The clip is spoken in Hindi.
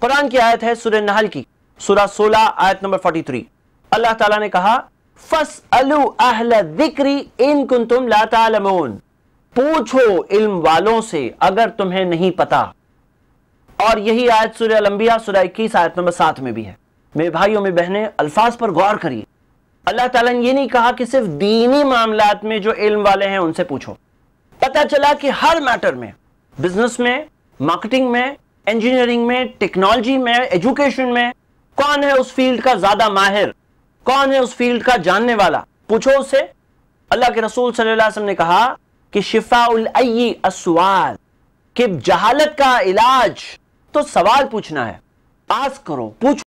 कुरान की आयत है सुर नहल की सुरा सोलह आयत नंबर फोर्टी थ्री अल्लाह तला ने कहा फस अलू अहल दिक्री इन कुन तुम लातालमून पूछो इल्म वालों से अगर तुम्हें नहीं पता और यही आयत सुर लंबिया सुरह इक्कीस आयत नंबर सात में भी है मेरे भाइयों में बहने अल्फाज पर गौर करिए अल्लाह तला ने यह नहीं कहा कि सिर्फ दीनी मामला में जो इल्म वाले हैं उनसे पूछो पता चला कि हर मैटर में बिजनेस में मार्केटिंग में इंजीनियरिंग में टेक्नोलॉजी में एजुकेशन में कौन है उस फील्ड का ज्यादा माहिर कौन है उस फील्ड का जानने वाला पूछो उससे अल्लाह के रसूल सल्लल्लाहु ने कहा कि शिफा असवाल कि जहालत का इलाज तो सवाल पूछना है आस करो पूछो